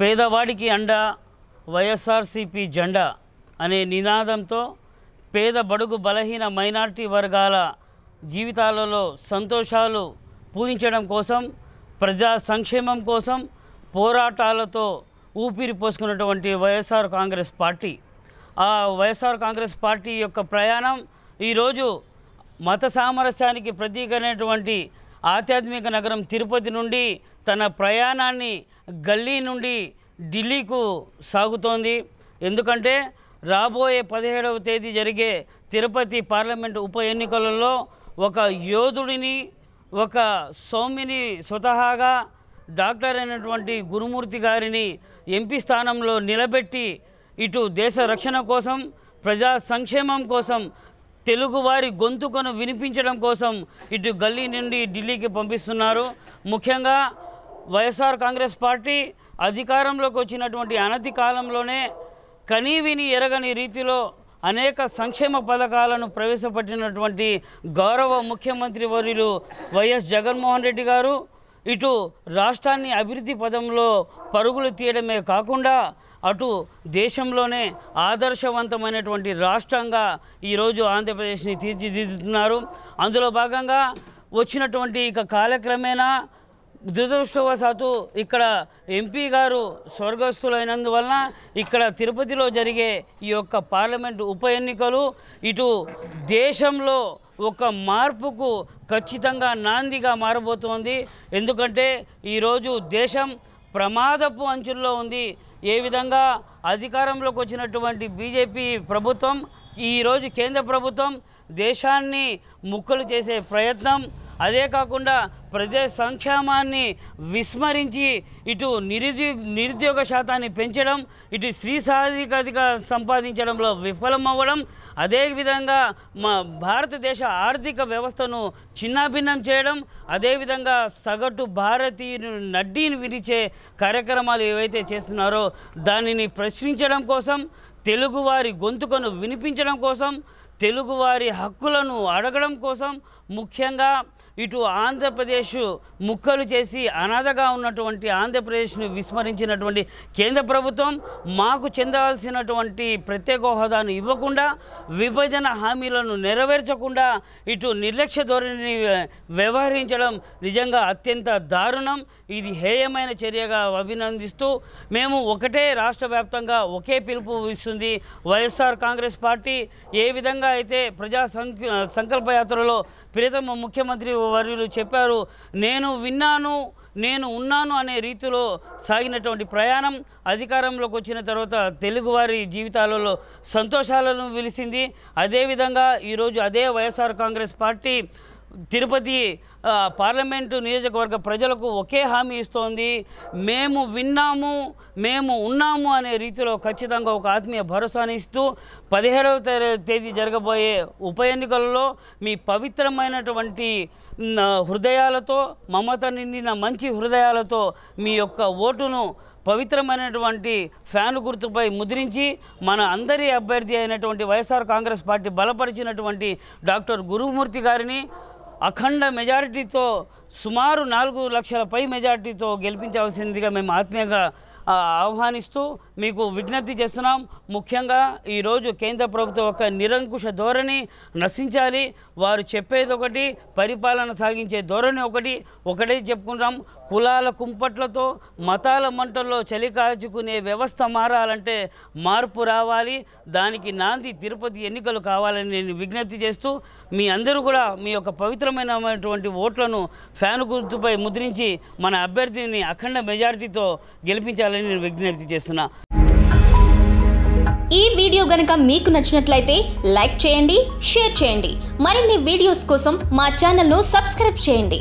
పేదవాడికి అండ వైఎస్ఆర్సీపీ జెండా అనే నినాదంతో పేద బడుగు బలహీన మైనార్టీ వర్గాల జీవితాలలో సంతోషాలు పూజించడం కోసం ప్రజా సంక్షేమం కోసం పోరాటాలతో ఊపిరి పోసుకున్నటువంటి వైఎస్ఆర్ కాంగ్రెస్ పార్టీ ఆ వైఎస్ఆర్ కాంగ్రెస్ పార్టీ యొక్క ప్రయాణం ఈరోజు మత సామరస్యానికి ప్రతీకమైనటువంటి ఆధ్యాత్మిక నగరం తిరుపతి నుండి తన ప్రయాణాన్ని గల్లీ నుండి ఢిల్లీకు సాగుతోంది ఎందుకంటే రాబోయే పదిహేడవ తేదీ జరిగే తిరుపతి పార్లమెంటు ఉప ఎన్నికలలో ఒక యోధుడిని ఒక సౌమ్యని స్వతహాగా డాక్టర్ అయినటువంటి గురుమూర్తి గారిని ఎంపీ స్థానంలో నిలబెట్టి ఇటు దేశ రక్షణ కోసం ప్రజా సంక్షేమం కోసం తెలుగువారి గొంతుకను వినిపించడం కోసం ఇటు గల్లీ నుండి ఢిల్లీకి పంపిస్తున్నారు ముఖ్యంగా వైఎస్ఆర్ కాంగ్రెస్ పార్టీ అధికారంలోకి వచ్చినటువంటి అనతి కాలంలోనే కనీవిని ఎరగని రీతిలో అనేక సంక్షేమ పథకాలను ప్రవేశపెట్టినటువంటి గౌరవ ముఖ్యమంత్రి వర్యులు వైఎస్ జగన్మోహన్ రెడ్డి గారు ఇటు రాష్ట్రాన్ని అభివృద్ధి పదంలో పరుగులు తీయడమే కాకుండా అటు దేశంలోనే ఆదర్శవంతమైనటువంటి రాష్ట్రంగా ఈరోజు ఆంధ్రప్రదేశ్ని తీర్చిదిద్దుతున్నారు అందులో భాగంగా వచ్చినటువంటి ఇక కాలక్రమేణా దురదృష్టవశాత్తు ఇక్కడ ఎంపీ గారు స్వర్గస్థులైనందువలన ఇక్కడ తిరుపతిలో జరిగే ఈ యొక్క పార్లమెంటు ఉప ఎన్నికలు ఇటు దేశంలో ఒక మార్పుకు ఖచ్చితంగా నాందిగా మారబోతోంది ఎందుకంటే ఈరోజు దేశం ప్రమాదపు అంచుల్లో ఉంది ఏ విధంగా అధికారంలోకి వచ్చినటువంటి బీజేపీ ప్రభుత్వం ఈరోజు కేంద్ర ప్రభుత్వం దేశాన్ని ముక్కలు చేసే ప్రయత్నం అదే కాకుండా ప్రజా సంక్షేమాన్ని విస్మరించి ఇటు నిరుద్యో నిరుద్యోగ శాతాన్ని పెంచడం ఇటు స్త్రీ సాధికారిక సంపాదించడంలో విఫలమవ్వడం అదేవిధంగా మా భారతదేశ ఆర్థిక వ్యవస్థను చిన్నాభిన్నం చేయడం అదేవిధంగా సగటు భారతీయు నడ్డీని విరిచే కార్యక్రమాలు ఏవైతే చేస్తున్నారో దానిని ప్రశ్నించడం కోసం తెలుగువారి గొంతుకను వినిపించడం కోసం తెలుగువారి హక్కులను అడగడం కోసం ముఖ్యంగా ఇటు ఆంధ్రప్రదేశ్ ముక్కలు చేసి అనాథగా ఉన్నటువంటి ఆంధ్రప్రదేశ్ను విస్మరించినటువంటి కేంద్ర ప్రభుత్వం మాకు చెందాల్సినటువంటి ప్రత్యేక హోదాను ఇవ్వకుండా విభజన హామీలను నెరవేర్చకుండా ఇటు నిర్లక్ష్య ధోరణిని వ్యవహరించడం నిజంగా అత్యంత దారుణం ఇది హేయమైన చర్యగా అభినందిస్తూ మేము ఒకటే రాష్ట్ర వ్యాప్తంగా ఒకే పిలుపు ఇస్తుంది వైఎస్ఆర్ కాంగ్రెస్ పార్టీ ఏ విధంగా అయితే ప్రజా సంకల్పయాత్రలో ప్రియతమ ముఖ్యమంత్రి వర్యులు చెప్పారు నేను విన్నాను నేను ఉన్నాను అనే రీతిలో సాగినటువంటి ప్రయాణం అధికారంలోకి వచ్చిన తర్వాత తెలుగువారి జీవితాలలో సంతోషాలను వెలిసింది అదేవిధంగా ఈరోజు అదే వైఎస్ఆర్ కాంగ్రెస్ పార్టీ తిరుపతి పార్లమెంటు నియోజకవర్గ ప్రజలకు ఒకే హామీ ఇస్తోంది మేము విన్నాము మేము ఉన్నాము అనే రీతిలో ఖచ్చితంగా ఒక ఆత్మీయ భరోసాని ఇస్తూ పదిహేడవ తేదీ జరగబోయే ఉప ఎన్నికల్లో మీ పవిత్రమైనటువంటి హృదయాలతో మమత నిండిన మంచి హృదయాలతో మీ యొక్క ఓటును పవిత్రమైనటువంటి ఫ్యాన్ గుర్తుపై ముద్రించి మన అందరి అభ్యర్థి అయినటువంటి వైఎస్ఆర్ కాంగ్రెస్ పార్టీ బలపరిచినటువంటి డాక్టర్ గురుమూర్తి గారిని అఖండ మెజారిటీతో సుమారు నాలుగు లక్షల పై మెజారిటీతో గెలిపించవలసిందిగా మేము ఆత్మీయంగా ఆహ్వానిస్తూ మీకు విజ్ఞప్తి చేస్తున్నాం ముఖ్యంగా ఈరోజు కేంద్ర ప్రభుత్వం యొక్క నిరంకుశ ధోరణి నశించాలి వారు చెప్పేది ఒకటి పరిపాలన సాగించే ధోరణి ఒకటి ఒకటే చెప్పుకుంటాం కులాల కుంపట్లతో మతాల మంటల్లో చలికాచుకునే వ్యవస్థ మారాలంటే మార్పు రావాలి దానికి నాంది తిరుపతి ఎన్నికలు కావాలని నేను విజ్ఞప్తి చేస్తూ మీ అందరూ కూడా మీ యొక్క పవిత్రమైనటువంటి ఓట్లను ఫ్యాన్ గుర్తుపై ముద్రించి మన అభ్యర్థిని అఖండ మెజారిటీతో గెలిపించాలని నేను విజ్ఞప్తి చేస్తున్నా ఈ వీడియో గనక మీకు నచ్చినట్లయితే లైక్ చేయండి షేర్ చేయండి మరిన్ని వీడియోస్ కోసం మా ఛానల్ను సబ్స్క్రైబ్ చేయండి